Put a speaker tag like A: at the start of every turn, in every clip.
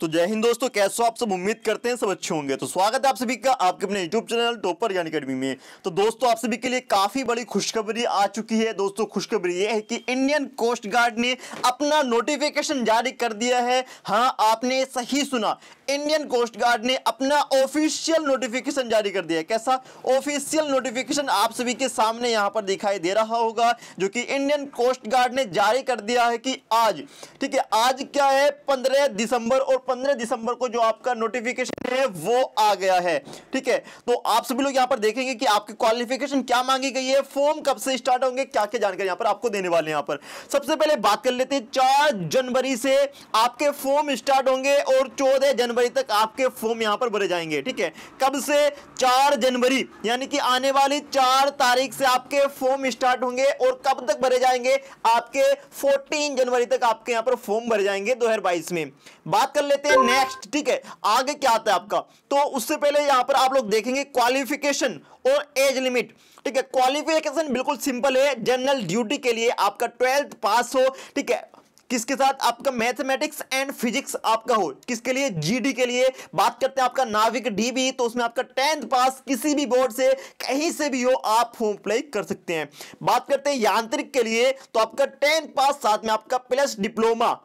A: तो जय हिंद दोस्तों कैसे हो आप सब उम्मीद करते हैं सब अच्छे होंगे तो स्वागत है आप सभी का आपके अपने YouTube channel topper Gyan academy में तो दोस्तों आप सभी के लिए काफी बड़ी खुशखबरी आ चुकी है दोस्तों खुशखबरी ये है कि इंडियन कोस्ट गार्ड ने अपना नोटिफिकेशन जारी कर दिया है हाँ आपने सही सुना इंडियन कोस्ट गार्ड ने अपना ऑफिशियल नोटिफिकेशन जारी कर दिया है कैसा ऑफिशियल नोटिफिकेशन आप सभी के सामने यहाँ पर दिखाई दे रहा होगा जो कि इंडियन कोस्ट गार्ड ने जारी कर दिया है कि आज ठीक है आज क्या है पंद्रह दिसंबर और पंद्रह दिसंबर को जो आपका नोटिफिकेशन है वो आ गया है ठीक है तो आप सभी लोग यहाँ पर देखेंगे कि आपकी क्वालिफिकेशन क्या मांगी गई है फॉर्म कब से स्टार्ट होंगे क्या क्या जानकारी यहाँ पर आपको देने वाले यहाँ पर सबसे पहले बात कर लेते हैं चार जनवरी से आपके फॉर्म स्टार्ट होंगे और चौदह जनवरी तक आपके फॉर्म यहाँ पर भरे जाएंगे ठीक है कब से चार जनवरी यानी कि आने वाली चार तारीख से आपके फॉर्म स्टार्ट होंगे और कब तक भरे जाएंगे आपके 14 जनवरी तक आपके यहां पर फॉर्म भरे जाएंगे 2022 में बात कर लेते लेते हैं नेक्स्ट ठीक है आगे क्या आता है आपका तो उससे पहले यहां पर आप लोग देखेंगे क्वालिफिकेशन और एज लिमिट ठीक है क्वालिफिकेशन बिल्कुल सिंपल है जनरल ड्यूटी के लिए आपका ट्वेल्थ पास हो ठीक है किसके साथ आपका मैथमेटिक्स एंड फिजिक्स आपका हो किसके लिए जीडी के लिए बात करते हैं आपका नाविक डीबी तो उसमें आपका टेंथ पास किसी भी बोर्ड से कहीं से भी हो आप फॉर्म अप्लाई कर सकते हैं बात करते हैं यांत्रिक के लिए तो आपका टेंथ पास साथ में आपका प्लस डिप्लोमा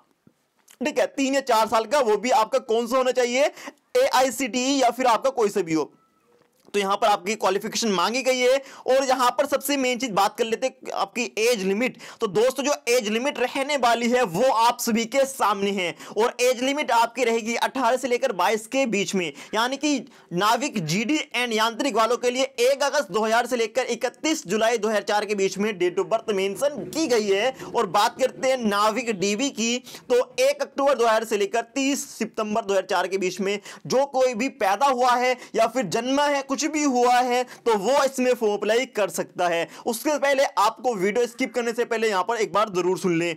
A: ठीक है तीन या चार साल का वो भी आपका कौन सा होना चाहिए ए e या फिर आपका कोई से भी हो तो यहाँ पर आपकी क्वालिफिकेशन मांगी गई है और यहां पर सबसे मेन चीज बात कर लेते आपकी एज लिमिट तो दोस्तों जो एज लिमिट रहने वाली है वो आप सभी के सामने है और एज लिमिट आपकी रहेगी 18 से लेकर 22 के बीच में यानी कि नाविक जीडी एंड यांत्रिक वालों के लिए एक अगस्त 2000 से लेकर 31 जुलाई 2004 के बीच में डेट ऑफ बर्थ मेंशन की गई है और बात करते हैं नाविक डीवी की तो एक अक्टूबर 2000 से लेकर 30 सितंबर 2004 के बीच में जो कोई भी पैदा हुआ है या फिर जन्मा है कुछ कुछ भी हुआ है तो वो इसमें फॉर्म अप्लाई कर सकता है उसके पहले आपको वीडियो स्किप करने से पहले यहाँ पर एक बार ज़रूर सुन लें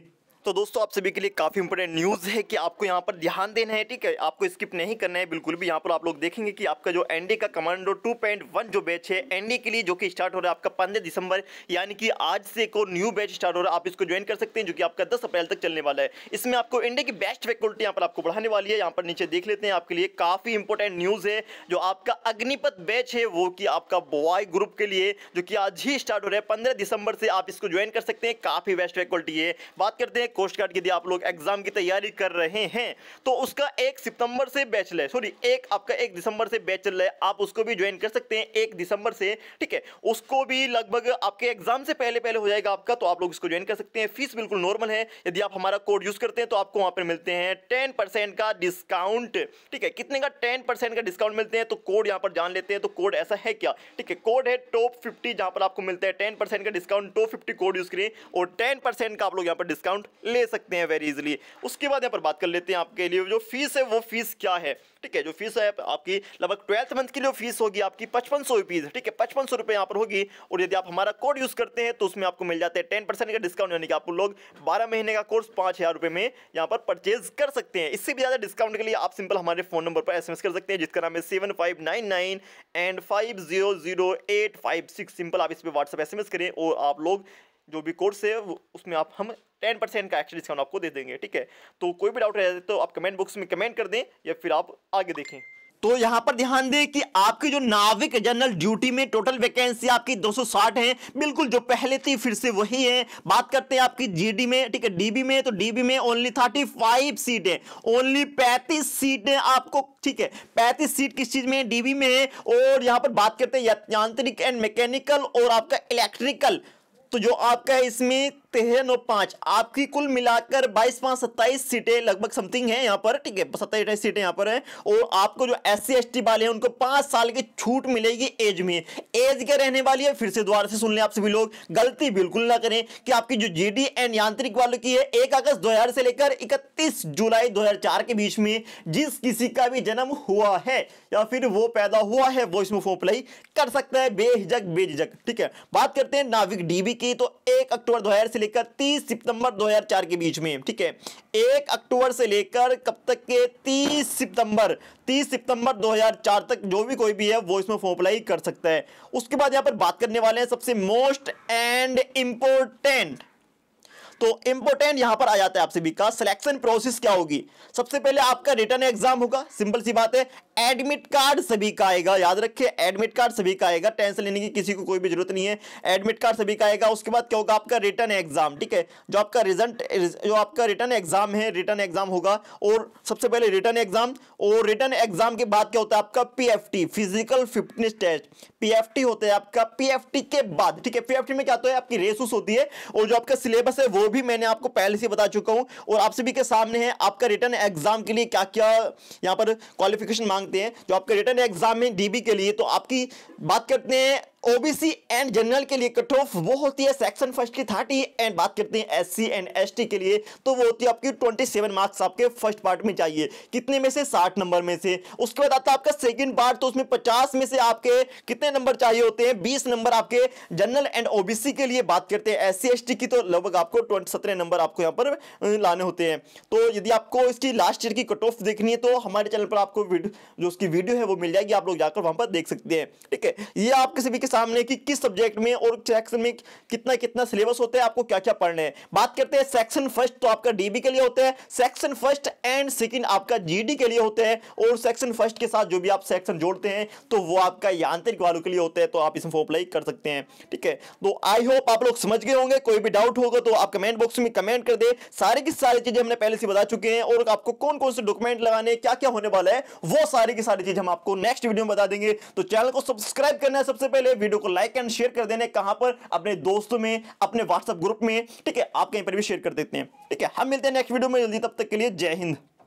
A: तो दोस्तों आप सभी के लिए काफ़ी इंपॉर्टेंट न्यूज़ है कि आपको यहाँ पर ध्यान देना है ठीक है आपको स्किप नहीं करना है बिल्कुल भी यहाँ पर आप लोग देखेंगे कि आपका जो एनडे का कमांडो 2.1 जो बैच है एनडे के लिए जो कि स्टार्ट हो रहा है आपका पंद्रह दिसंबर यानी कि आज से एक न्यू बैच स्टार्ट हो रहा है आप इसको ज्वाइन कर सकते हैं जो कि आपका दस अप्रैल तक चलने वाला है इसमें आपको एनडे की बेस्ट फैकल्टी यहाँ पर आपको बढ़ाने वाली है यहाँ पर नीचे देख लेते हैं आपके लिए काफ़ी इंपोर्टेंट न्यूज़ है जो आपका अग्निपत बैच है वो कि आपका बॉय ग्रुप के लिए जो कि आज ही स्टार्ट हो रहा है पंद्रह दिसंबर से आप इसको ज्वाइन कर सकते हैं काफ़ी बेस्ट फैकल्टी है बात करते हैं कोस्ट गार्ड यदि आप लोग एग्जाम की तैयारी कर रहे हैं तो उसका एक सितंबर से बैच ले सॉरी एक आपका एक दिसंबर से बैच ले है आप उसको भी ज्वाइन कर सकते हैं एक दिसंबर से ठीक है उसको भी लगभग आपके एग्जाम से पहले पहले हो जाएगा आपका तो आप लोग इसको ज्वाइन कर सकते हैं फीस बिल्कुल नॉर्मल है यदि आप हमारा कोड यूज करते हैं तो आपको वहां पर मिलते हैं टेन परसेंट का डिस्काउंट ठीक है कितने का टेन परसेंट का डिस्काउंट मिलते हैं तो कोड यहाँ पर जान लेते हैं तो कोड ऐसा है क्या ठीक है कोड है टॉप फिफ्टी जहां पर आपको मिलता है टेन परसेंट का discount top fifty code use करें और टेन परसेंट का आप लोग यहाँ पर डिस्काउंट ले सकते हैं वेरी इजिली उसके बाद यहाँ पर बात कर लेते हैं आपके लिए जो फीस है वो फीस क्या है ठीक है जो फीस है आपकी लगभग ट्वेल्थ मंथ के लिए फीस होगी आपकी पचपन सौ रुपीज़ ठीक है पचपन सौ यहाँ पर होगी और यदि आप हमारा कोड यूज़ करते हैं तो उसमें आपको मिल जाता है टेन परसेंट का डिस्काउंट यानी कि आप लोग बारह महीने का कोर्स पाँच हज़ार रुपए में यहाँ पर परचेज कर सकते हैं इससे भी ज़्यादा डिस्काउंट के लिए आप सिंपल हमारे फ़ोन नंबर पर एस कर सकते हैं जिसका नाम है seven five nine nine and five zero zero simple आप इस पर व्हाट्सएप एस करें और आप लोग जो भी कोर्स है उसमें आप हम टेन परसेंट का एक्चुअली डिस्काउंट आपको दे देंगे ठीक है तो कोई भी डाउट रह जाए तो आप कमेंट बॉक्स में कमेंट कर दें या फिर आप आगे देखें तो यहाँ पर ध्यान दें कि आपकी जो नाविक जनरल ड्यूटी में टोटल वैकेंसी आपकी 260 हैं बिल्कुल जो पहले थी फिर से वही है बात करते हैं आपकी जीडी में ठीक है डीबी में तो डीबी में ओनली 35 सीटें ओनली 35 सीटें आपको ठीक है 35 सीट किस चीज में डीबी में है और यहाँ पर बात करते हैं यांत्रिक एंड मैकेनिकल और आपका इलेक्ट्रिकल तो जो आपका है इसमें तेरह नौ पांच आपकी कुल मिलाकर बाईस पांच सत्ताईस सीटें लगभग समथिंग है यहाँ पर ठीक है सत्ताईस अट्ठाईस सीटें यहाँ पर है और आपको जो एस सी एस टी वाले हैं उनको पांच साल की छूट मिलेगी एज में एज के रहने वाली है फिर से दोबारा से सुन लें आप सभी लोग गलती बिल्कुल ना करें कि आपकी जो जी डी एंड यांत्रिक वालों की है एक अगस्त दो हजार से लेकर इकतीस जुलाई दो हजार चार के बीच में जिस किसी का भी जन्म हुआ है या फिर वो पैदा हुआ है वो इसमें फॉर्म अप्लाई कर सकता है बेहिजक बेझिझक ठीक है बात करते हैं नाविक डीबी की तो एक अक्टूबर दो हजार से लेकर 30 सितंबर 2004 के बीच में ठीक है एक अक्टूबर से लेकर कब तक के 30 सितंबर 30 सितंबर 2004 तक जो भी कोई भी है वो इसमें फॉर्म अप्लाई कर सकता है उसके बाद यहाँ पर बात करने वाले हैं सबसे मोस्ट एंड इंपोर्टेंट तो इंपोर्टेंट यहां पर आ जाता है आप सभी का सिलेक्शन प्रोसेस क्या होगी सबसे पहले आपका रिटर्न एग्जाम होगा सिंपल सी बात है एडमिट कार्ड सभी का आएगा याद रखिए एडमिट कार्ड सभी का आएगा टेंशन लेने की किसी को कोई भी जरूरत नहीं है एडमिट कार्ड सभी का आएगा उसके बाद क्या होगा आपका रिटर्न एग्जाम ठीक है जो आपका रिजल्ट जो आपका रिटर्न एग्जाम है रिटर्न एग्जाम होगा और सबसे पहले रिटर्न एग्जाम और रिटर्न एग्जाम के बाद क्या होता है आपका P physical fitness test PFT होता है आपका पीएफटी के बाद ठीक है पीएफटी में क्या होता है आपकी रेसूस होती है और जो आपका सिलेबस है वो भी मैंने आपको पहले से बता चुका हूँ और आप सभी के सामने है आपका रिटर्न एग्जाम के लिए क्या क्या यहाँ पर क्वालिफिकेशन मांगते हैं जो आपके रिटर्न एग्जाम है डीबी के लिए तो आपकी बात करते हैं ओबीसी एंड जनरल के लिए कट ऑफ वो होती है सेक्शन फर्स्ट की थर्टी एंड बात करते हैं एससी एंड एसटी के लिए तो वो होती है आपकी ट्वेंटी सेवन मार्क्स आपके फर्स्ट पार्ट में चाहिए कितने में से साठ नंबर में से उसके बाद आता है आपका सेकंड पार्ट तो उसमें पचास में से आपके कितने नंबर चाहिए होते हैं बीस नंबर आपके जनरल एंड ओबीसी के लिए बात करते हैं एस सी की तो लगभग आपको ट्वेंटी सत्रह नंबर आपको यहाँ पर लाने होते हैं तो यदि आपको इसकी लास्ट ईयर की कट ऑफ देखनी है तो हमारे चैनल पर आपको जो उसकी वीडियो है वो मिल जाएगी आप लोग जाकर वहाँ पर देख सकते हैं ठीक है ये आप किसी सामने कि किस सब्जेक्ट में और सेक्शन में कितना कितना सिलेबस होता है आपको क्या क्या पढ़ने हैं बात करते हैं सेक्शन फर्स्ट तो आपका डीबी के लिए होता है सेक्शन फर्स्ट एंड सेकेंड आपका जीडी के लिए होते हैं और सेक्शन फर्स्ट के साथ जो भी आप सेक्शन जोड़ते हैं तो वो आपका यांत्रिक वालों के लिए होता है तो आप इसमें अप्लाई कर सकते हैं ठीक है तो आई होप आप लोग समझ गए होंगे कोई भी डाउट होगा तो आप कमेंट बॉक्स में कमेंट कर दे सारी की सारी चीजें हमने पहले से बता चुके हैं और आपको कौन कौन से डॉक्यूमेंट लगाने क्या क्या होने वाला है वो सारी की सारी चीज हम आपको नेक्स्ट वीडियो में बता देंगे तो चैनल को सब्सक्राइब करना है सबसे पहले वीडियो को लाइक एंड शेयर कर देने कहां पर अपने दोस्तों में अपने व्हाट्सएप ग्रुप में ठीक है आप कहीं पर भी शेयर कर देते हैं ठीक है हम मिलते हैं नेक्स्ट वीडियो में जल्दी तब तक के लिए जय हिंद